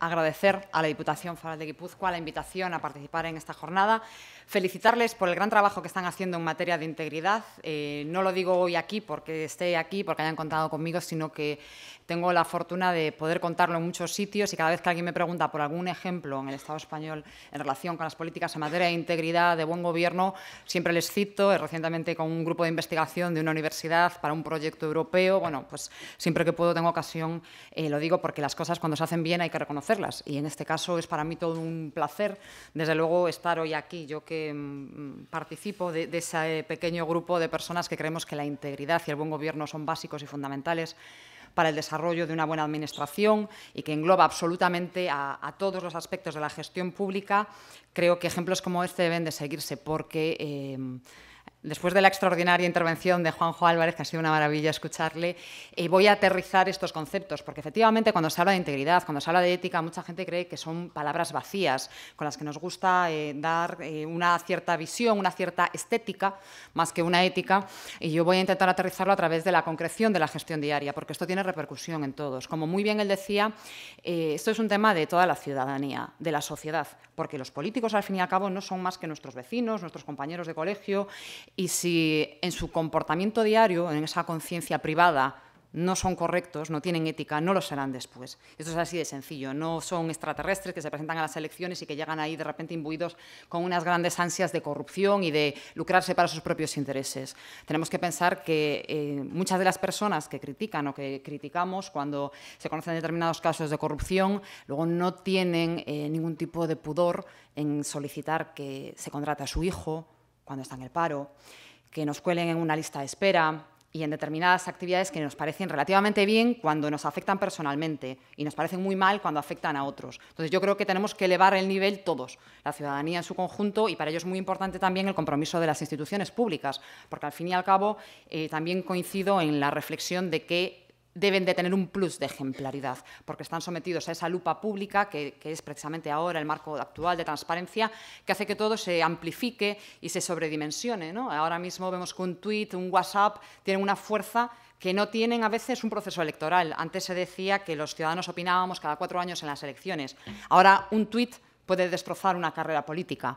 agradecer a la Diputación Foral de Guipúzcoa la invitación a participar en esta jornada, felicitarles por el gran trabajo que están haciendo en materia de integridad. Eh, no lo digo hoy aquí porque esté aquí, porque hayan contado conmigo, sino que tengo la fortuna de poder contarlo en muchos sitios y cada vez que alguien me pregunta por algún ejemplo en el Estado español en relación con las políticas en materia de integridad, de buen gobierno, siempre les cito, eh, recientemente con un grupo de investigación de una universidad para un proyecto europeo, bueno, pues siempre que puedo tengo ocasión, eh, lo digo porque las cosas cuando se hacen bien hay que reconocer y en este caso es para mí todo un placer, desde luego, estar hoy aquí. Yo que mm, participo de, ese pequeño grupo de personas que creemos que la integridad y el buen gobierno son básicos y fundamentales para el desarrollo de una buena administración y que engloba absolutamente a, todos los aspectos de la gestión pública, creo que ejemplos como este deben de seguirse porque eh, Después de la extraordinaria intervención de Juanjo Álvarez, que ha sido una maravilla escucharle, eh, voy a aterrizar estos conceptos, porque efectivamente cuando se habla de integridad, cuando se habla de ética, mucha gente cree que son palabras vacías, con las que nos gusta eh, dar eh, una cierta visión, una cierta estética, más que una ética, y yo voy a intentar aterrizarlo a través de la concreción de la gestión diaria, porque esto tiene repercusión en todos. Como muy bien él decía, esto es un tema de toda la ciudadanía, de la sociedad, porque los políticos al fin y al cabo no son más que nuestros vecinos, nuestros compañeros de colegio, y si en su comportamiento diario, en esa conciencia privada, no son correctos, no tienen ética, no lo serán después. Esto es así de sencillo, no son extraterrestres que se presentan a las elecciones y que llegan ahí de repente imbuidos con unas grandes ansias de corrupción y de lucrarse para sus propios intereses. Tenemos que pensar que eh, muchas de las personas que critican o que criticamos cuando se conocen determinados casos de corrupción, luego no tienen eh, ningún tipo de pudor en solicitar que se contrate a su hijo, cuando están en el paro, que nos cuelen en una lista de espera y en determinadas actividades que nos parecen relativamente bien cuando nos afectan personalmente y nos parecen muy mal cuando afectan a otros. Entonces yo creo que tenemos que elevar el nivel todos, la ciudadanía en su conjunto y para ello es muy importante también el compromiso de las instituciones públicas, porque al fin y al cabo eh, también coincido en la reflexión de que deben de tener un plus de ejemplaridad, porque están sometidos a esa lupa pública, que, es precisamente ahora el marco actual de transparencia, que hace que todo se amplifique y se sobredimensione. Ahora mismo vemos que un tweet, un WhatsApp, tienen una fuerza que no tienen a veces un proceso electoral. Antes se decía que los ciudadanos opinábamos cada cuatro años en las elecciones. Ahora un tweet puede destrozar una carrera política,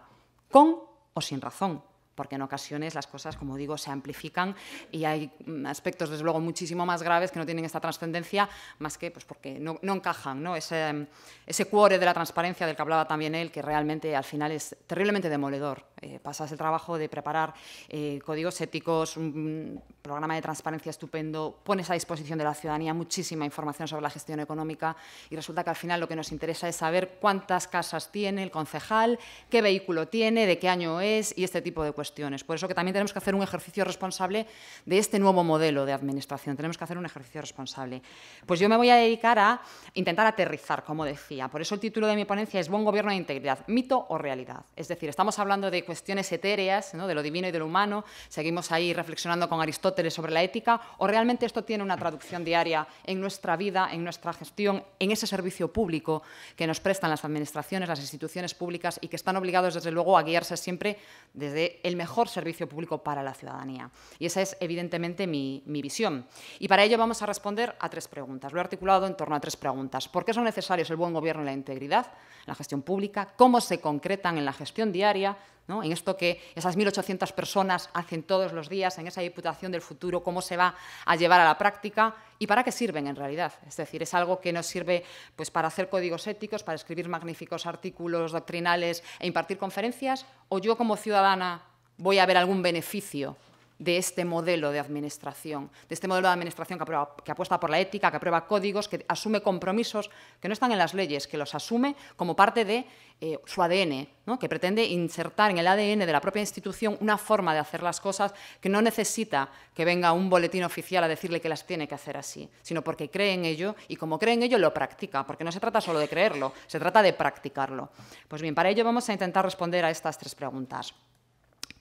con o sin razón porque en ocasiones las cosas, como digo, se amplifican y hay aspectos, desde luego, muchísimo más graves que no tienen esta trascendencia, más que pues, porque no, encajan, ¿no? Ese, ese cuore de la transparencia del que hablaba también él, que realmente al final es terriblemente demoledor. Eh, pasas el trabajo de preparar eh, códigos éticos, un programa de transparencia estupendo, pones a disposición de la ciudadanía muchísima información sobre la gestión económica y resulta que al final lo que nos interesa es saber cuántas casas tiene el concejal, qué vehículo tiene, de qué año es y este tipo de cuestiones por eso que también tenemos que hacer un ejercicio responsable de este nuevo modelo de administración. Tenemos que hacer un ejercicio responsable. Pues yo me voy a dedicar a intentar aterrizar, como decía. Por eso el título de mi ponencia es Buen Gobierno e Integridad, mito o realidad. Es decir, estamos hablando de cuestiones etéreas, ¿no? de lo divino y de lo humano. Seguimos ahí reflexionando con Aristóteles sobre la ética. ¿O realmente esto tiene una traducción diaria en nuestra vida, en nuestra gestión, en ese servicio público que nos prestan las administraciones, las instituciones públicas y que están obligados, desde luego, a guiarse siempre desde el el mejor servicio público para la ciudadanía. Y esa es, evidentemente, mi, visión. Y para ello vamos a responder a tres preguntas. Lo he articulado en torno a tres preguntas. ¿Por qué son necesarios el buen gobierno y la integridad la gestión pública? ¿Cómo se concretan en la gestión diaria? en esto que esas 1.800 personas hacen todos los días, en esa diputación del futuro, cómo se va a llevar a la práctica y para qué sirven en realidad. Es decir, es algo que nos sirve pues, para hacer códigos éticos, para escribir magníficos artículos doctrinales e impartir conferencias, o yo como ciudadana voy a ver algún beneficio de este modelo de administración, de este modelo de administración que, apuesta por la ética, que aprueba códigos, que asume compromisos que no están en las leyes, que los asume como parte de eh, su ADN, que pretende insertar en el ADN de la propia institución una forma de hacer las cosas que no necesita que venga un boletín oficial a decirle que las tiene que hacer así, sino porque cree en ello y como cree en ello lo practica, porque no se trata solo de creerlo, se trata de practicarlo. Pues bien, para ello vamos a intentar responder a estas tres preguntas.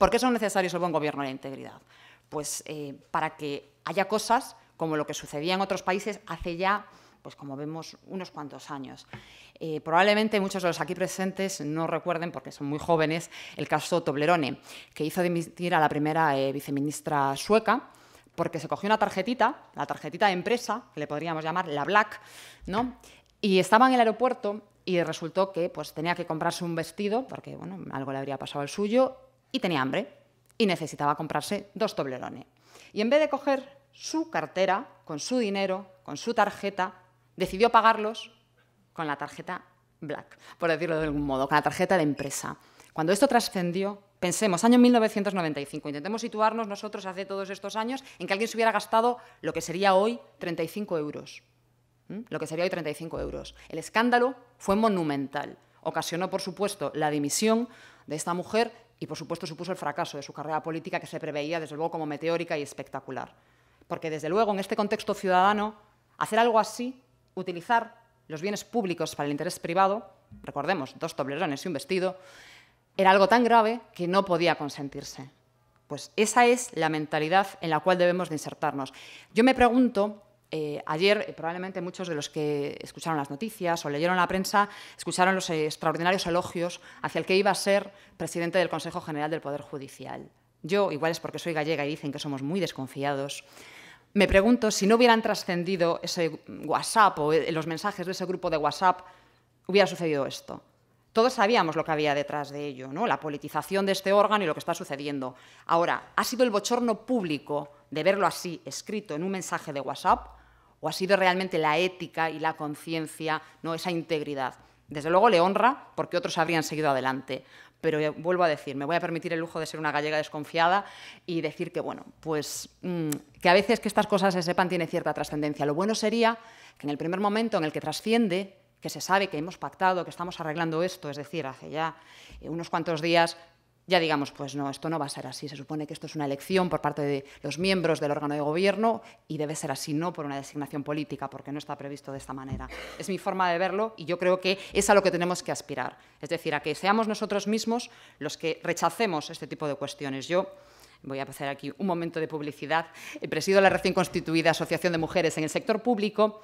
¿Por qué son necesarios el buen gobierno y la integridad? Pues eh, para que haya cosas como lo que sucedía en otros países hace ya, pues como vemos, unos cuantos años. Eh, probablemente muchos de los aquí presentes no recuerden, porque son muy jóvenes, el caso Toblerone, que hizo dimitir a la primera eh, viceministra sueca porque se cogió una tarjetita, la tarjetita de empresa, que le podríamos llamar la Black, ¿no? y estaba en el aeropuerto y resultó que pues, tenía que comprarse un vestido, porque bueno, algo le habría pasado al suyo, y tenía hambre y necesitaba comprarse dos toblerones. Y en vez de coger su cartera con su dinero, con su tarjeta, decidió pagarlos con la tarjeta Black, por decirlo de algún modo, con la tarjeta de empresa. Cuando esto trascendió, pensemos, año 1995, intentemos situarnos nosotros hace todos estos años en que alguien se hubiera gastado lo que sería hoy 35 euros. Lo que sería hoy 35 euros. El escándalo fue monumental. Ocasionó, por supuesto, la dimisión de esta mujer y por supuesto supuso el fracaso de su carrera política que se preveía desde luego como meteórica y espectacular. Porque desde luego en este contexto ciudadano, hacer algo así, utilizar los bienes públicos para el interés privado, recordemos, dos toblerones y un vestido, era algo tan grave que no podía consentirse. Pues esa es la mentalidad en la cual debemos de insertarnos. Yo me pregunto eh, ayer, eh, probablemente muchos de los que escucharon las noticias o leyeron la prensa, escucharon los eh, extraordinarios elogios hacia el que iba a ser presidente del Consejo General del Poder Judicial. Yo, igual es porque soy gallega y dicen que somos muy desconfiados, me pregunto si no hubieran trascendido ese WhatsApp o los mensajes de ese grupo de WhatsApp, hubiera sucedido esto. Todos sabíamos lo que había detrás de ello, ¿no? la politización de este órgano y lo que está sucediendo. Ahora, ¿ha sido el bochorno público de verlo así escrito en un mensaje de WhatsApp? o ha sido realmente la ética y la conciencia, no esa integridad. Desde luego le honra porque otros habrían seguido adelante. Pero eh, vuelvo a decir, me voy a permitir el lujo de ser una gallega desconfiada y decir que, bueno, pues mm, que a veces que estas cosas se sepan tiene cierta trascendencia. Lo bueno sería que en el primer momento en el que trasciende, que se sabe que hemos pactado, que estamos arreglando esto, es decir, hace ya eh, unos cuantos días ya digamos, pues no, esto no va a ser así. Se supone que esto es una elección por parte de los miembros del órgano de gobierno y debe ser así, no por una designación política, porque no está previsto de esta manera. Es mi forma de verlo y yo creo que es a lo que tenemos que aspirar. Es decir, a que seamos nosotros mismos los que rechacemos este tipo de cuestiones. Yo voy a pasar aquí un momento de publicidad. Presido la recién constituida Asociación de Mujeres en el Sector Público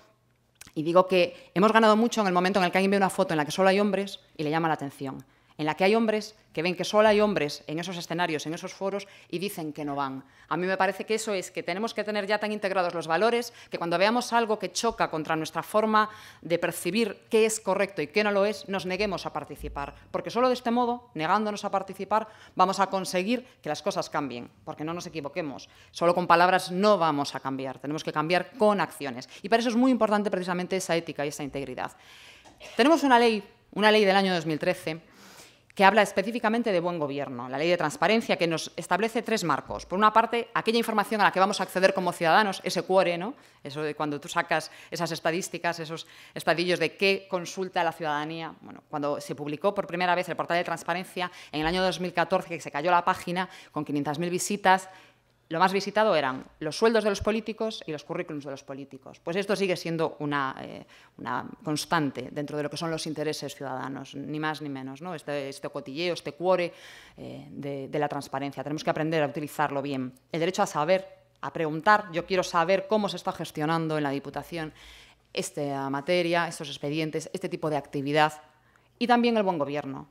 y digo que hemos ganado mucho en el momento en el que alguien ve una foto en la que solo hay hombres y le llama la atención en la que hay hombres que ven que solo hay hombres en esos escenarios, en esos foros, y dicen que no van. A mí me parece que eso es que tenemos que tener ya tan integrados los valores que cuando veamos algo que choca contra nuestra forma de percibir qué es correcto y qué no lo es, nos neguemos a participar. Porque solo de este modo, negándonos a participar, vamos a conseguir que las cosas cambien. Porque no nos equivoquemos. Solo con palabras no vamos a cambiar. Tenemos que cambiar con acciones. Y para eso es muy importante precisamente esa ética y esa integridad. Tenemos una ley, una ley del año 2013 que habla específicamente de buen gobierno, la ley de transparencia, que nos establece tres marcos. Por una parte, aquella información a la que vamos a acceder como ciudadanos, ese cuore, ¿no? Eso de cuando tú sacas esas estadísticas, esos estadillos de qué consulta la ciudadanía. Bueno, cuando se publicó por primera vez el portal de transparencia en el año 2014, que se cayó la página con 500.000 visitas, lo más visitado eran los sueldos de los políticos y los currículums de los políticos. Pues esto sigue siendo una, eh, constante dentro de lo que son los intereses ciudadanos, ni más ni menos, ¿no? este, este cotilleo, este cuore eh, de, de la transparencia. Tenemos que aprender a utilizarlo bien. El derecho a saber, a preguntar, yo quiero saber cómo se está gestionando en la Diputación esta materia, estos expedientes, este tipo de actividad. Y también el buen gobierno.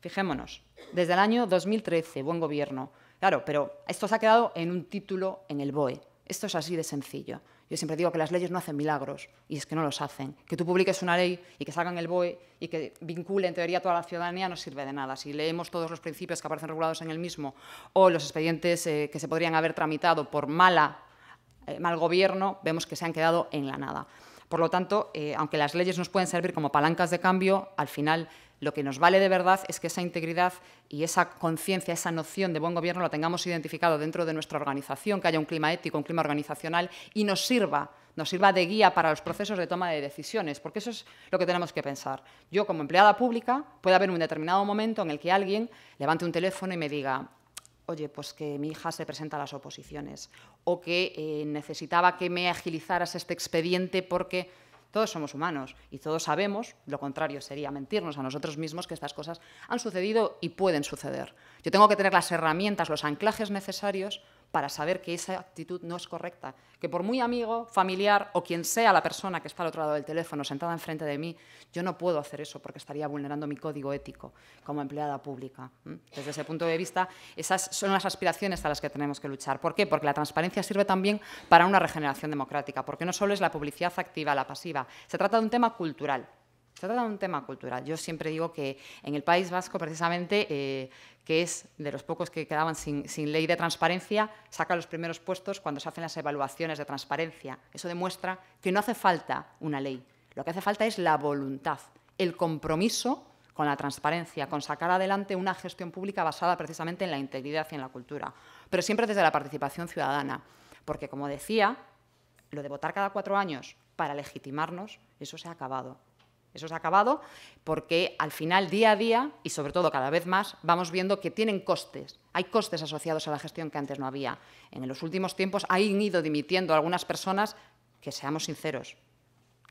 Fijémonos, desde el año 2013, buen gobierno Claro, pero esto se ha quedado en un título en el BOE. Esto es así de sencillo. Yo siempre digo que las leyes no hacen milagros, y es que no los hacen. Que tú publiques una ley y que salga en el BOE y que vincule en teoría toda la ciudadanía no sirve de nada. Si leemos todos los principios que aparecen regulados en el mismo o los expedientes eh, que se podrían haber tramitado por mala, eh, mal gobierno, vemos que se han quedado en la nada. Por lo tanto, eh, aunque las leyes nos pueden servir como palancas de cambio, al final lo que nos vale de verdad es que esa integridad y esa conciencia, esa noción de buen gobierno la tengamos identificado dentro de nuestra organización, que haya un clima ético, un clima organizacional y nos sirva nos sirva de guía para los procesos de toma de decisiones, porque eso es lo que tenemos que pensar. Yo como empleada pública puede haber un determinado momento en el que alguien levante un teléfono y me diga, oye, pues que mi hija se presenta a las oposiciones, o que eh, necesitaba que me agilizaras este expediente porque todos somos humanos y todos sabemos, lo contrario sería mentirnos a nosotros mismos, que estas cosas han sucedido y pueden suceder. Yo tengo que tener las herramientas, los anclajes necesarios para saber que esa actitud no es correcta, que por muy amigo, familiar o quien sea la persona que está al otro lado del teléfono sentada enfrente de mí, yo no puedo hacer eso porque estaría vulnerando mi código ético como empleada pública. Desde ese punto de vista, esas son las aspiraciones a las que tenemos que luchar. ¿Por qué? Porque la transparencia sirve también para una regeneración democrática, porque no solo es la publicidad activa, la pasiva, se trata de un tema cultural. Se trata de un tema cultural. Yo siempre digo que en el País Vasco, precisamente, eh, que es de los pocos que quedaban sin, ley de transparencia, saca los primeros puestos cuando se hacen las evaluaciones de transparencia. Eso demuestra que no hace falta una ley. Lo que hace falta es la voluntad, el compromiso con la transparencia, con sacar adelante una gestión pública basada precisamente en la integridad y en la cultura, pero siempre desde la participación ciudadana. Porque, como decía, lo de votar cada cuatro años para legitimarnos, eso se ha acabado eso se ha acabado porque al final, día a día, y sobre todo cada vez más, vamos viendo que tienen costes. Hay costes asociados a la gestión que antes no había. En los últimos tiempos han ido dimitiendo algunas personas que, seamos sinceros,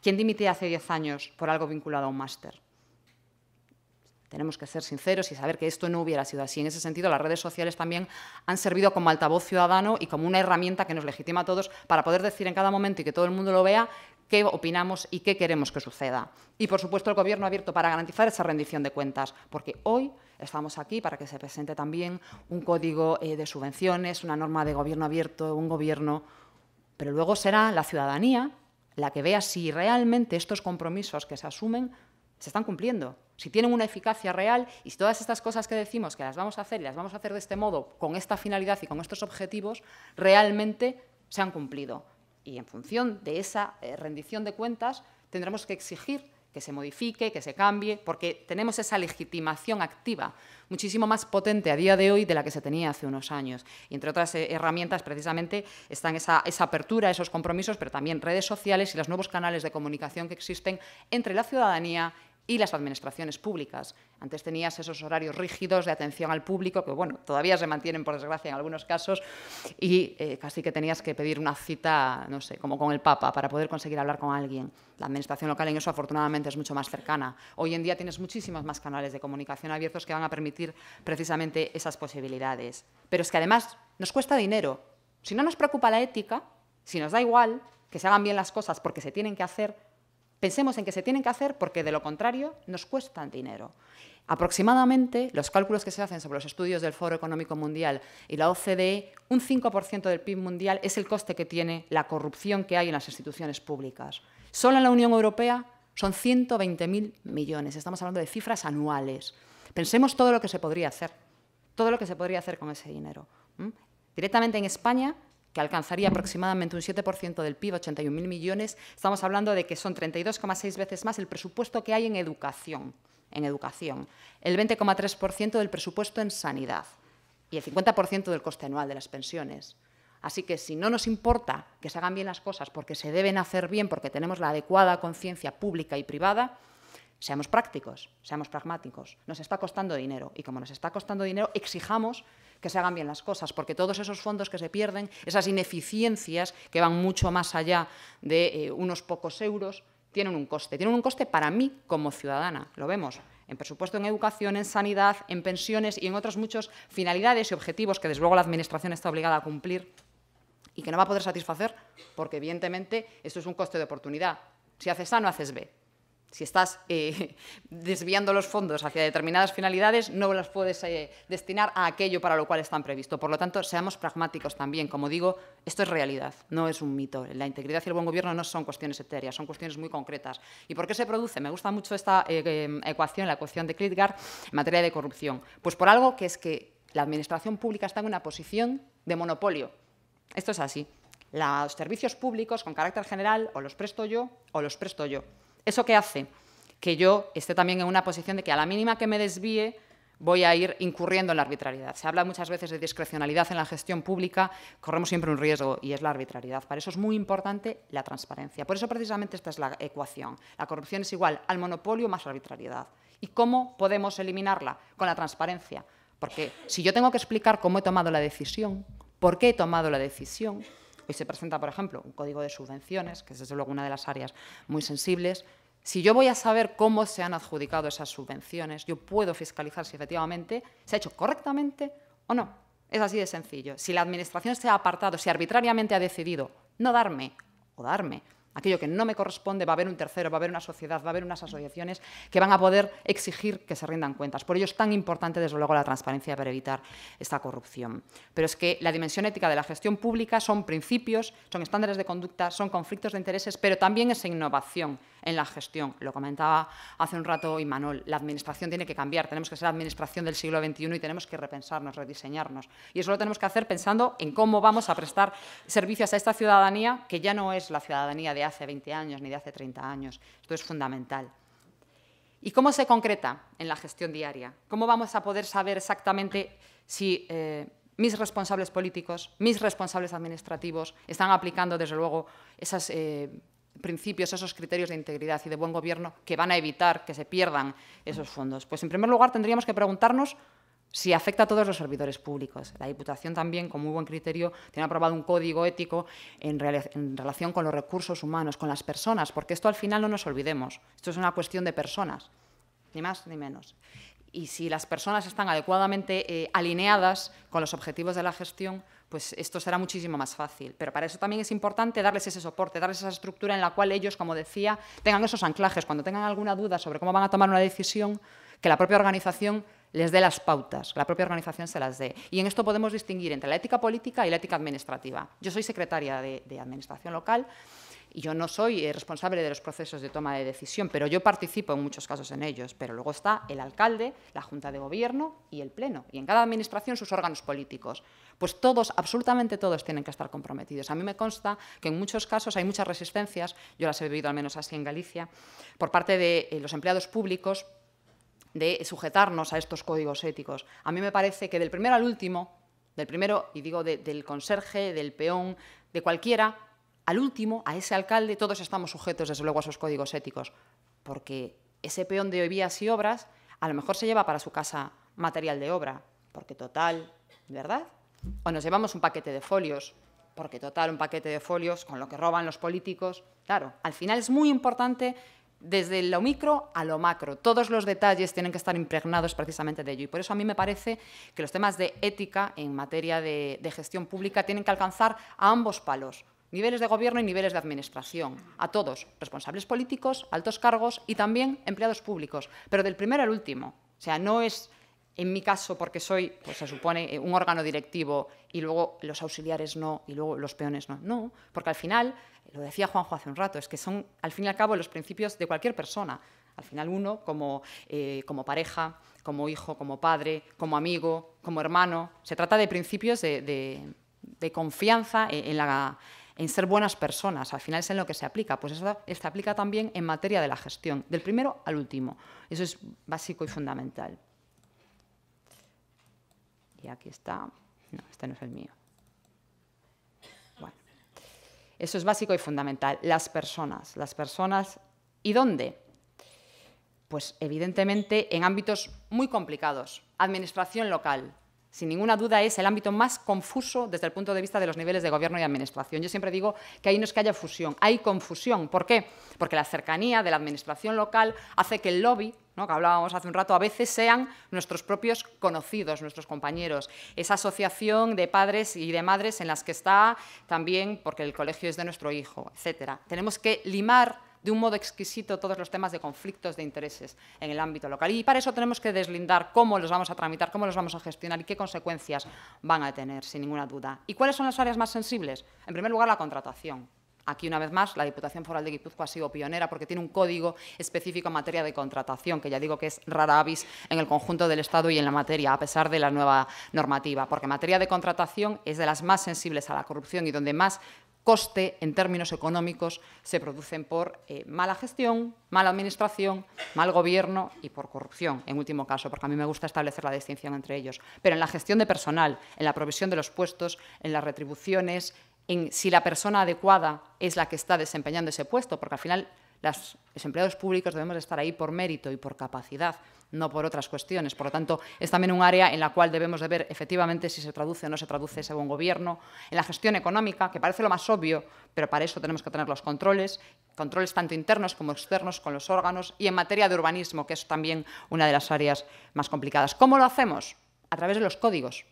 ¿quién dimitía hace 10 años por algo vinculado a un máster? Tenemos que ser sinceros y saber que esto no hubiera sido así. En ese sentido, las redes sociales también han servido como altavoz ciudadano y como una herramienta que nos legitima a todos para poder decir en cada momento y que todo el mundo lo vea qué opinamos y qué queremos que suceda. Y, por supuesto, el Gobierno abierto para garantizar esa rendición de cuentas, porque hoy estamos aquí para que se presente también un código eh, de subvenciones, una norma de gobierno abierto, un gobierno... Pero luego será la ciudadanía la que vea si realmente estos compromisos que se asumen se están cumpliendo. Si tienen una eficacia real y si todas estas cosas que decimos que las vamos a hacer y las vamos a hacer de este modo, con esta finalidad y con estos objetivos, realmente se han cumplido. Y en función de esa eh, rendición de cuentas, tendremos que exigir que se modifique, que se cambie, porque tenemos esa legitimación activa muchísimo más potente a día de hoy de la que se tenía hace unos años. Y entre otras eh, herramientas, precisamente, están esa, esa apertura, esos compromisos, pero también redes sociales y los nuevos canales de comunicación que existen entre la ciudadanía y las administraciones públicas. Antes tenías esos horarios rígidos de atención al público, que bueno, todavía se mantienen por desgracia en algunos casos, y eh, casi que tenías que pedir una cita, no sé, como con el Papa, para poder conseguir hablar con alguien. La administración local en eso afortunadamente es mucho más cercana. Hoy en día tienes muchísimos más canales de comunicación abiertos que van a permitir precisamente esas posibilidades. Pero es que además nos cuesta dinero. Si no nos preocupa la ética, si nos da igual que se hagan bien las cosas porque se tienen que hacer, Pensemos en que se tienen que hacer porque de lo contrario nos cuestan dinero. Aproximadamente, los cálculos que se hacen sobre los estudios del Foro Económico Mundial y la OCDE, un 5% del PIB mundial es el coste que tiene la corrupción que hay en las instituciones públicas. Solo en la Unión Europea son 120.000 millones. Estamos hablando de cifras anuales. Pensemos todo lo que se podría hacer, todo lo que se podría hacer con ese dinero. Directamente en España que alcanzaría aproximadamente un 7% del PIB, 81.000 millones, estamos hablando de que son 32,6 veces más el presupuesto que hay en educación, en educación el 20,3% del presupuesto en sanidad y el 50% del coste anual de las pensiones. Así que si no nos importa que se hagan bien las cosas porque se deben hacer bien, porque tenemos la adecuada conciencia pública y privada, seamos prácticos, seamos pragmáticos. Nos está costando dinero y como nos está costando dinero, exijamos que se hagan bien las cosas, porque todos esos fondos que se pierden, esas ineficiencias que van mucho más allá de eh, unos pocos euros, tienen un coste. Tienen un coste para mí como ciudadana, lo vemos en presupuesto en educación, en sanidad, en pensiones y en otras muchas finalidades y objetivos que desde luego la Administración está obligada a cumplir y que no va a poder satisfacer porque evidentemente esto es un coste de oportunidad. Si haces A no haces B. Si estás eh, desviando los fondos hacia determinadas finalidades, no las puedes eh, destinar a aquello para lo cual están previstos. Por lo tanto, seamos pragmáticos también. Como digo, esto es realidad, no es un mito. La integridad y el buen gobierno no son cuestiones etéreas, son cuestiones muy concretas. ¿Y por qué se produce? Me gusta mucho esta eh, ecuación, la ecuación de Klitgard, en materia de corrupción. Pues por algo que es que la administración pública está en una posición de monopolio. Esto es así. Los servicios públicos, con carácter general, o los presto yo o los presto yo. ¿Eso que hace? Que yo esté también en una posición de que a la mínima que me desvíe voy a ir incurriendo en la arbitrariedad. Se habla muchas veces de discrecionalidad en la gestión pública, corremos siempre un riesgo y es la arbitrariedad. Para eso es muy importante la transparencia. Por eso precisamente esta es la ecuación. La corrupción es igual al monopolio más arbitrariedad. ¿Y cómo podemos eliminarla? Con la transparencia. Porque si yo tengo que explicar cómo he tomado la decisión, por qué he tomado la decisión, hoy se presenta, por ejemplo, un código de subvenciones, que es desde luego una de las áreas muy sensibles, si yo voy a saber cómo se han adjudicado esas subvenciones, yo puedo fiscalizar si efectivamente se ha hecho correctamente o no. Es así de sencillo. Si la Administración se ha apartado, si arbitrariamente ha decidido no darme o darme aquello que no me corresponde, va a haber un tercero, va a haber una sociedad, va a haber unas asociaciones que van a poder exigir que se rindan cuentas. Por ello es tan importante, desde luego, la transparencia para evitar esta corrupción. Pero es que la dimensión ética de la gestión pública son principios, son estándares de conducta, son conflictos de intereses, pero también es innovación en la gestión. Lo comentaba hace un rato Imanol, la administración tiene que cambiar, tenemos que ser administración del siglo XXI y tenemos que repensarnos, rediseñarnos. Y eso lo tenemos que hacer pensando en cómo vamos a prestar servicios a esta ciudadanía, que ya no es la ciudadanía de hace 20 años ni de hace 30 años. Esto es fundamental. ¿Y cómo se concreta en la gestión diaria? ¿Cómo vamos a poder saber exactamente si eh, mis responsables políticos, mis responsables administrativos están aplicando, desde luego, esos eh, principios, esos criterios de integridad y de buen gobierno que van a evitar que se pierdan esos fondos? Pues, en primer lugar, tendríamos que preguntarnos si afecta a todos los servidores públicos. La Diputación también, con muy buen criterio, tiene aprobado un código ético en, relación con los recursos humanos, con las personas, porque esto al final no nos olvidemos. Esto es una cuestión de personas, ni más ni menos. Y si las personas están adecuadamente eh, alineadas con los objetivos de la gestión, pues esto será muchísimo más fácil. Pero para eso también es importante darles ese soporte, darles esa estructura en la cual ellos, como decía, tengan esos anclajes. Cuando tengan alguna duda sobre cómo van a tomar una decisión, que la propia organización les dé las pautas, la propia organización se las dé. Y en esto podemos distinguir entre la ética política y la ética administrativa. Yo soy secretaria de, de Administración Local y yo no soy eh, responsable de los procesos de toma de decisión, pero yo participo en muchos casos en ellos. Pero luego está el alcalde, la Junta de Gobierno y el Pleno, y en cada administración sus órganos políticos. Pues todos, absolutamente todos, tienen que estar comprometidos. A mí me consta que en muchos casos hay muchas resistencias, yo las he vivido al menos así en Galicia, por parte de eh, los empleados públicos de sujetarnos a estos códigos éticos. A mí me parece que del primero al último, del primero, y digo del conserje, del peón, de cualquiera, al último, a ese alcalde, todos estamos sujetos, desde luego, a esos códigos éticos, porque ese peón de vías y obras a lo mejor se lleva para su casa material de obra, porque total, ¿verdad? O nos llevamos un paquete de folios, porque total, un paquete de folios con lo que roban los políticos. Claro, al final es muy importante desde lo micro a lo macro. Todos los detalles tienen que estar impregnados precisamente de ello. Y por eso a mí me parece que los temas de ética en materia de, gestión pública tienen que alcanzar a ambos palos. Niveles de gobierno y niveles de administración. A todos, responsables políticos, altos cargos y también empleados públicos. Pero del primero al último. O sea, no es en mi caso, porque soy, pues se supone, eh, un órgano directivo y luego los auxiliares no, y luego los peones no. No, porque al final, eh, lo decía Juanjo hace un rato, es que son, al fin y al cabo, los principios de cualquier persona. Al final uno, como, eh, como pareja, como hijo, como padre, como amigo, como hermano, se trata de principios de, confianza e, en, en ser buenas personas. Al final es en lo que se aplica. Pues eso se aplica también en materia de la gestión, del primero al último. Eso es básico y fundamental aquí está, no, este no es el mío. Bueno, eso es básico y fundamental, las personas, las personas, ¿y dónde? Pues evidentemente en ámbitos muy complicados, administración local, sin ninguna duda es el ámbito más confuso desde el punto de vista de los niveles de gobierno y administración. Yo siempre digo que ahí no es que haya fusión, hay confusión. ¿Por qué? Porque la cercanía de la administración local hace que el lobby que hablábamos hace un rato, a veces sean nuestros propios conocidos, nuestros compañeros. Esa asociación de padres y de madres en las que está también porque el colegio es de nuestro hijo, etcétera. Tenemos que limar de un modo exquisito todos los temas de conflictos de intereses en el ámbito local. Y para eso tenemos que deslindar cómo los vamos a tramitar, cómo los vamos a gestionar y qué consecuencias van a tener, sin ninguna duda. ¿Y cuáles son las áreas más sensibles? En primer lugar, la contratación. Aquí, una vez más, la Diputación Foral de Guipúzcoa ha sido pionera porque tiene un código específico en materia de contratación, que ya digo que es rara avis en el conjunto del Estado y en la materia, a pesar de la nueva normativa, porque en materia de contratación es de las más sensibles a la corrupción y donde más coste en términos económicos se producen por eh, mala gestión, mala administración, mal gobierno y por corrupción, en último caso, porque a mí me gusta establecer la distinción entre ellos. Pero en la gestión de personal, en la provisión de los puestos, en las retribuciones, en si la persona adecuada es la que está desempeñando ese puesto, porque al final los empleados públicos debemos estar ahí por mérito y por capacidad, no por otras cuestiones. Por lo tanto, es también un área en la cual debemos de ver efectivamente si se traduce o no se traduce ese buen gobierno, en la gestión económica, que parece lo más obvio, pero para eso tenemos que tener los controles, controles tanto internos como externos con los órganos, y en materia de urbanismo, que es también una de las áreas más complicadas. ¿Cómo lo hacemos? A través de los códigos,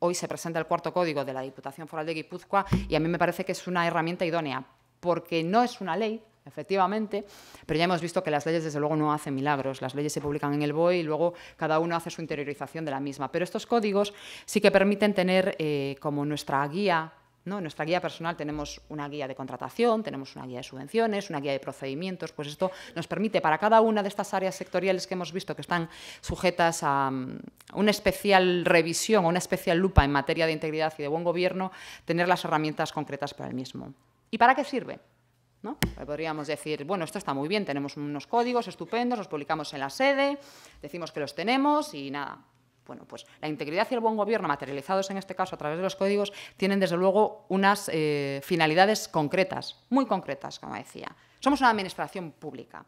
hoy se presenta el cuarto código de la Diputación Foral de Guipúzcoa y a mí me parece que es una herramienta idónea, porque no es una ley, efectivamente, pero ya hemos visto que las leyes, desde luego, no hacen milagros. Las leyes se publican en el BOE y luego cada uno hace su interiorización de la misma. Pero estos códigos sí que permiten tener eh, como nuestra guía en nuestra guía personal tenemos una guía de contratación, tenemos una guía de subvenciones, una guía de procedimientos, pues esto nos permite para cada una de estas áreas sectoriales que hemos visto que están sujetas a mm, una especial revisión o una especial lupa en materia de integridad y de buen gobierno, tener las herramientas concretas para el mismo. ¿Y para qué sirve? Pues podríamos decir, bueno, esto está muy bien, tenemos unos códigos estupendos, los publicamos en la sede, decimos que los tenemos y nada, bueno, pues la integridad y el buen gobierno, materializados en este caso a través de los códigos, tienen desde luego unas eh, finalidades concretas, muy concretas, como decía. Somos una administración pública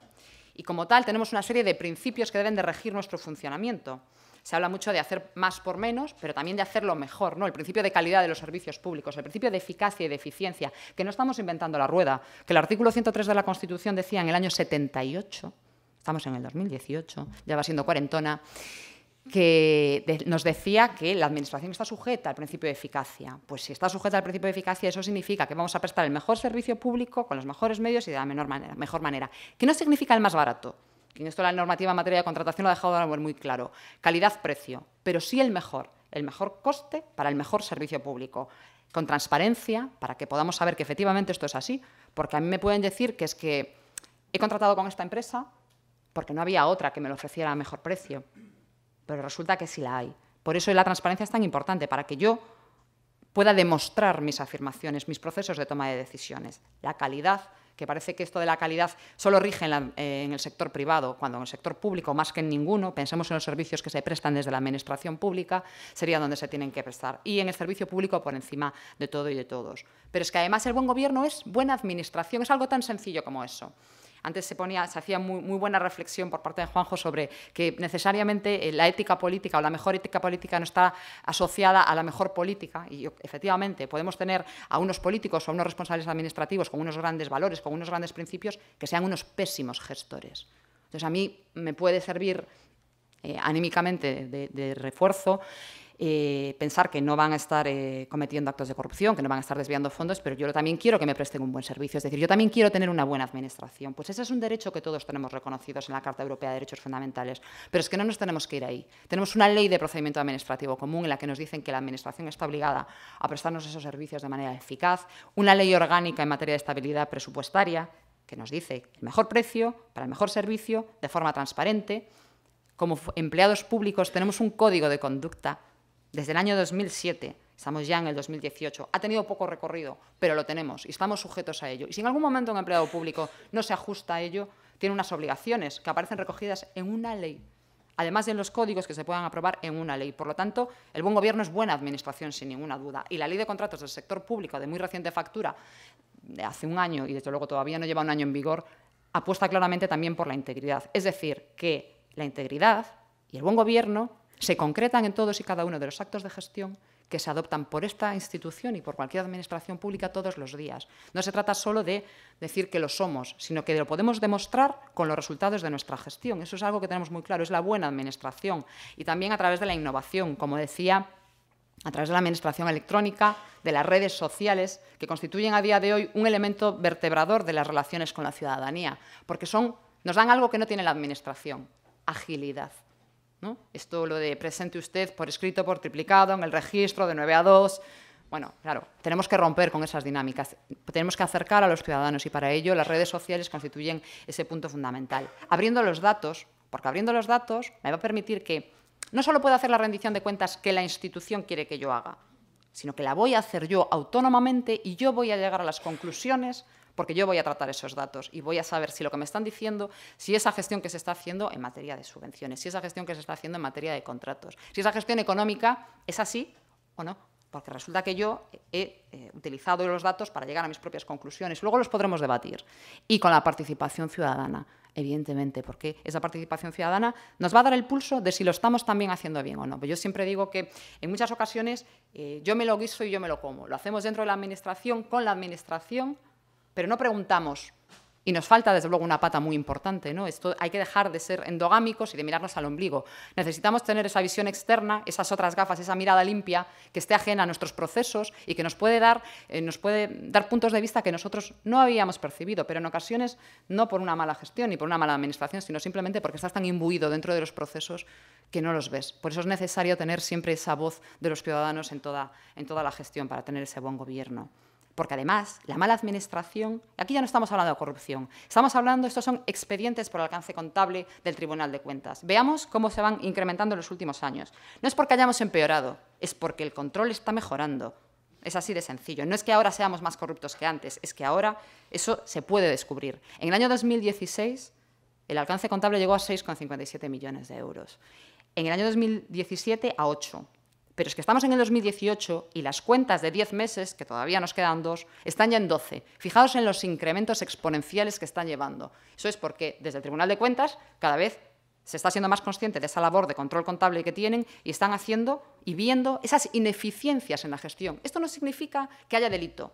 y como tal tenemos una serie de principios que deben de regir nuestro funcionamiento. Se habla mucho de hacer más por menos, pero también de hacerlo mejor, ¿no? El principio de calidad de los servicios públicos, el principio de eficacia y de eficiencia, que no estamos inventando la rueda, que el artículo 103 de la Constitución decía en el año 78, estamos en el 2018, ya va siendo cuarentona, que nos decía que la Administración está sujeta al principio de eficacia. Pues si está sujeta al principio de eficacia, eso significa que vamos a prestar el mejor servicio público con los mejores medios y de la manera, mejor manera, que no significa el más barato. y esto la normativa en materia de contratación lo ha dejado muy claro. Calidad-precio, pero sí el mejor, el mejor coste para el mejor servicio público con transparencia para que podamos saber que efectivamente esto es así, porque a mí me pueden decir que es que he contratado con esta empresa porque no había otra que me lo ofreciera a mejor precio pero resulta que sí la hay. Por eso la transparencia es tan importante, para que yo pueda demostrar mis afirmaciones, mis procesos de toma de decisiones. La calidad, que parece que esto de la calidad solo rige eh, en, el sector privado, cuando en el sector público más que en ninguno, pensemos en los servicios que se prestan desde la administración pública, sería donde se tienen que prestar. Y en el servicio público por encima de todo y de todos. Pero es que además el buen gobierno es buena administración, es algo tan sencillo como eso. Antes se, hacía muy, buena reflexión por parte de Juanjo sobre que necesariamente eh, la ética política o la mejor ética política no está asociada a la mejor política. Y efectivamente, podemos tener a unos políticos o a unos responsables administrativos con unos grandes valores, con unos grandes principios, que sean unos pésimos gestores. Entonces, a mí me puede servir eh, anímicamente de refuerzo eh, pensar que no van a estar eh, cometiendo actos de corrupción, que no van a estar desviando fondos, pero yo también quiero que me presten un buen servicio. Es decir, yo también quiero tener una buena administración. Pues ese es un derecho que todos tenemos reconocidos en la Carta Europea de Derechos Fundamentales. Pero es que no nos tenemos que ir ahí. Tenemos una ley de procedimiento administrativo común en la que nos dicen que la Administración está obligada a prestarnos esos servicios de manera eficaz, una ley orgánica en materia de estabilidad presupuestaria que nos dice el mejor precio para el mejor servicio de forma transparente. Como empleados públicos tenemos un código de conducta desde el año 2007, estamos ya en el 2018, ha tenido poco recorrido, pero lo tenemos y estamos sujetos a ello. Y si en algún momento un empleado público no se ajusta a ello, tiene unas obligaciones que aparecen recogidas en una ley, además de en los códigos que se puedan aprobar en una ley. Por lo tanto, el buen gobierno es buena administración, sin ninguna duda. Y la ley de contratos del sector público de muy reciente factura, de hace un año y desde luego todavía no lleva un año en vigor, apuesta claramente también por la integridad. Es decir, que la integridad y el buen gobierno se concretan en todos y cada uno de los actos de gestión que se adoptan por esta institución y por cualquier administración pública todos los días. No se trata solo de decir que lo somos, sino que lo podemos demostrar con los resultados de nuestra gestión. Eso es algo que tenemos muy claro, es la buena administración y también a través de la innovación, como decía a través de la administración electrónica, de las redes sociales, que constituyen a día de hoy un elemento vertebrador de las relaciones con la ciudadanía, porque son, nos dan algo que no tiene la administración, agilidad. Esto lo de presente usted por escrito, por triplicado, en el registro de 9 a 2. Bueno, claro, tenemos que romper con esas dinámicas, tenemos que acercar a los ciudadanos y para ello las redes sociales constituyen ese punto fundamental. Abriendo los datos, porque abriendo los datos me va a permitir que no solo pueda hacer la rendición de cuentas que la institución quiere que yo haga, sino que la voy a hacer yo autónomamente y yo voy a llegar a las conclusiones porque yo voy a tratar esos datos y voy a saber si lo que me están diciendo, si esa gestión que se está haciendo en materia de subvenciones, si esa gestión que se está haciendo en materia de contratos, si esa gestión económica es así o no. Porque resulta que yo he eh, utilizado los datos para llegar a mis propias conclusiones. Luego los podremos debatir. Y con la participación ciudadana, evidentemente, porque esa participación ciudadana nos va a dar el pulso de si lo estamos también haciendo bien o no. pues yo siempre digo que en muchas ocasiones eh, yo me lo guiso y yo me lo como. Lo hacemos dentro de la administración, con la administración pero no preguntamos. Y nos falta, desde luego, una pata muy importante. ¿no? hay que dejar de ser endogámicos y de mirarnos al ombligo. Necesitamos tener esa visión externa, esas otras gafas, esa mirada limpia, que esté ajena a nuestros procesos y que eh, nos puede dar, puntos de vista que nosotros no habíamos percibido, pero en ocasiones no por una mala gestión ni por una mala administración, sino simplemente porque estás tan imbuido dentro de los procesos que no los ves. Por eso es necesario tener siempre esa voz de los ciudadanos en toda la gestión para tener ese buen gobierno. Porque además, la mala administración, aquí ya no estamos hablando de corrupción, estamos hablando, estos son expedientes por alcance contable del Tribunal de Cuentas. Veamos cómo se van incrementando en los últimos años. No es porque hayamos empeorado, es porque el control está mejorando. Es así de sencillo. No es que ahora seamos más corruptos que antes, es que ahora eso se puede descubrir. En el año 2016, el alcance contable llegó a 6,57 millones de euros. En el año 2017, a 8 pero es que estamos en el 2018 y las cuentas de 10 meses, que todavía nos quedan dos, están ya en 12. Fijaos en los incrementos exponenciales que están llevando. Eso es porque desde el Tribunal de Cuentas cada vez se está siendo más consciente de esa labor de control contable que tienen y están haciendo y viendo esas ineficiencias en la gestión. Esto no significa que haya delito,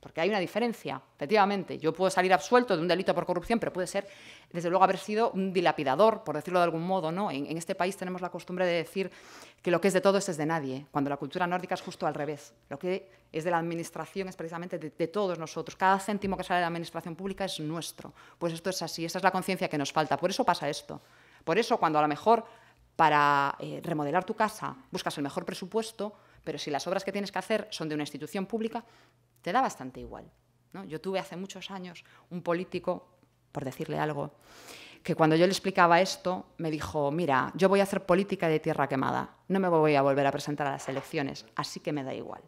porque hay una diferencia, efectivamente. Yo puedo salir absuelto de un delito por corrupción, pero puede ser, desde luego, haber sido un dilapidador, por decirlo de algún modo. ¿no? En, este país tenemos la costumbre de decir que lo que es de todos es de nadie, cuando la cultura nórdica es justo al revés. Lo que es de la administración es precisamente de, todos nosotros. Cada céntimo que sale de la administración pública es nuestro. Pues esto es así, esa es la conciencia que nos falta. Por eso pasa esto. Por eso, cuando a lo mejor para eh, remodelar tu casa buscas el mejor presupuesto, pero si las obras que tienes que hacer son de una institución pública, te da bastante igual. Yo tuve hace muchos años un político, por decirle algo, que cuando yo le explicaba esto me dijo, mira, yo voy a hacer política de tierra quemada, no me voy a volver a presentar a las elecciones, así que me da igual.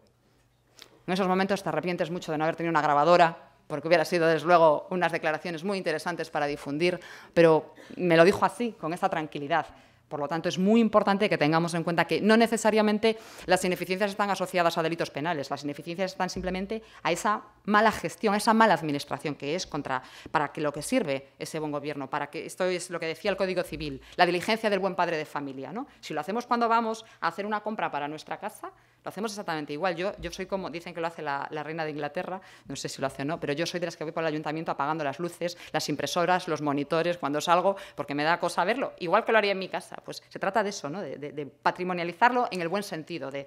En esos momentos te arrepientes mucho de no haber tenido una grabadora, porque hubiera sido desde luego unas declaraciones muy interesantes para difundir, pero me lo dijo así, con esa tranquilidad. Por lo tanto, es muy importante que tengamos en cuenta que no necesariamente las ineficiencias están asociadas a delitos penales, las ineficiencias están simplemente a esa mala gestión, a esa mala administración que es contra para que lo que sirve ese buen gobierno, para que esto es lo que decía el Código Civil, la diligencia del buen padre de familia, ¿no? Si lo hacemos cuando vamos a hacer una compra para nuestra casa, lo hacemos exactamente igual. Yo, soy como, dicen que lo hace la, reina de Inglaterra, no sé si lo hace o no, pero yo soy de las que voy por el ayuntamiento apagando las luces, las impresoras, los monitores cuando salgo, porque me da cosa verlo. Igual que lo haría en mi casa. Pues se trata de eso, ¿no? de, de patrimonializarlo en el buen sentido, de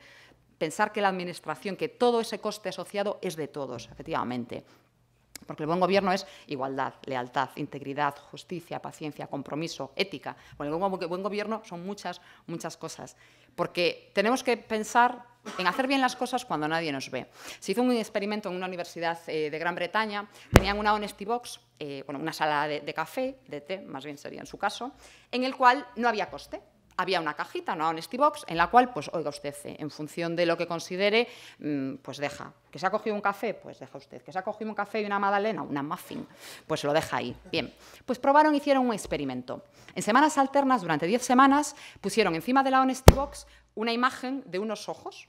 pensar que la administración, que todo ese coste asociado es de todos, efectivamente. Porque el buen gobierno es igualdad, lealtad, integridad, justicia, paciencia, compromiso, ética. Bueno, el buen gobierno son muchas, muchas cosas. Porque tenemos que pensar en hacer bien las cosas cuando nadie nos ve. Se hizo un experimento en una universidad eh, de Gran Bretaña, tenían una Honesty Box, eh, bueno, una sala de, café, de té, más bien sería en su caso, en el cual no había coste, había una cajita, una honesty box, en la cual, pues, oiga usted, eh, en función de lo que considere, mm, pues deja. ¿Que se ha cogido un café? Pues deja usted. ¿Que se ha cogido un café y una magdalena? Una muffin. Pues lo deja ahí. Bien. Pues probaron, hicieron un experimento. En semanas alternas, durante 10 semanas, pusieron encima de la honesty box una imagen de unos ojos,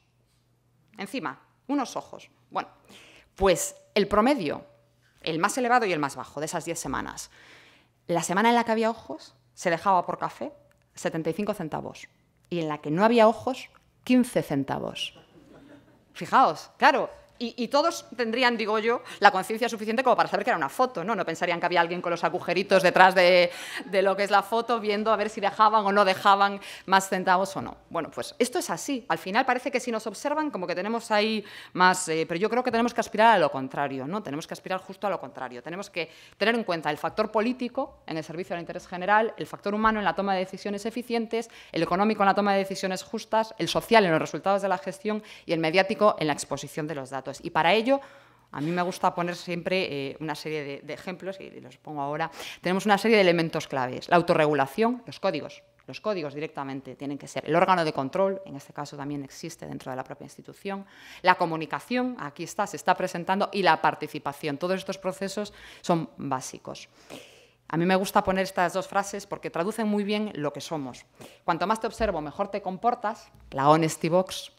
encima, unos ojos. Bueno, pues el promedio, el más elevado y el más bajo de esas 10 semanas. La semana en la que había ojos se dejaba por café 75 centavos y en la que no había ojos 15 centavos. Fijaos, claro, y, todos tendrían, digo yo, la conciencia suficiente como para saber que era una foto, ¿no? No pensarían que había alguien con los agujeritos detrás de, lo que es la foto, viendo a ver si dejaban o no dejaban más centavos o no. Bueno, pues esto es así. Al final parece que si nos observan, como que tenemos ahí más... Eh, pero yo creo que tenemos que aspirar a lo contrario, ¿no? Tenemos que aspirar justo a lo contrario. Tenemos que tener en cuenta el factor político en el servicio al interés general, el factor humano en la toma de decisiones eficientes, el económico en la toma de decisiones justas, el social en los resultados de la gestión y el mediático en la exposición de los datos. Y para ello a mí me gusta poner siempre eh, una serie de, de, ejemplos y los pongo ahora. Tenemos una serie de elementos claves. La autorregulación, los códigos. Los códigos directamente tienen que ser el órgano de control, en este caso también existe dentro de la propia institución, la comunicación, aquí está, se está presentando, y la participación. Todos estos procesos son básicos. A mí me gusta poner estas dos frases porque traducen muy bien lo que somos. Cuanto más te observo, mejor te comportas, la honesty box,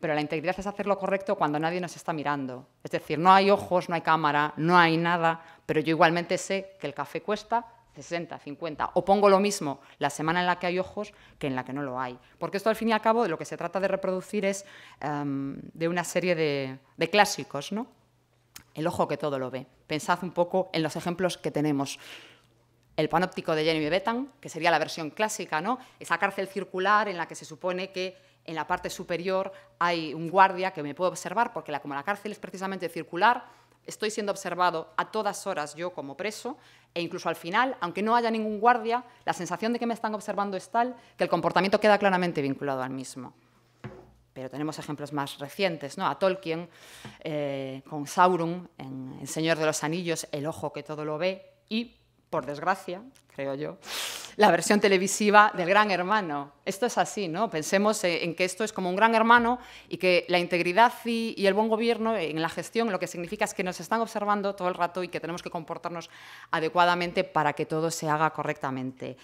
pero la integridad es hacer lo correcto cuando nadie nos está mirando. Es decir, no hay ojos, no hay cámara, no hay nada, pero yo igualmente sé que el café cuesta 60, 50, o pongo lo mismo la semana en la que hay ojos que en la que no lo hay. Porque esto al fin y al cabo de lo que se trata de reproducir es em, de una serie de, clásicos, ¿no? El ojo que todo lo ve. Pensad un poco en los ejemplos que tenemos el panóptico de Jeremy Betan, que sería la versión clásica, ¿no? Esa cárcel circular en la que se supone que en la parte superior hay un guardia que me puede observar, porque la, como la cárcel es precisamente circular, estoy siendo observado a todas horas yo como preso, e incluso al final, aunque no haya ningún guardia, la sensación de que me están observando es tal que el comportamiento queda claramente vinculado al mismo. Pero tenemos ejemplos más recientes, ¿no? A Tolkien, eh, con Sauron, en El Señor de los Anillos, el ojo que todo lo ve, y por desgracia, creo yo, la versión televisiva del Gran Hermano. Esto es así, ¿no? Pensemos en que esto es como un Gran Hermano y que la integridad y, el buen gobierno en la gestión lo que significa es que nos están observando todo el rato y que tenemos que comportarnos adecuadamente para que todo se haga correctamente.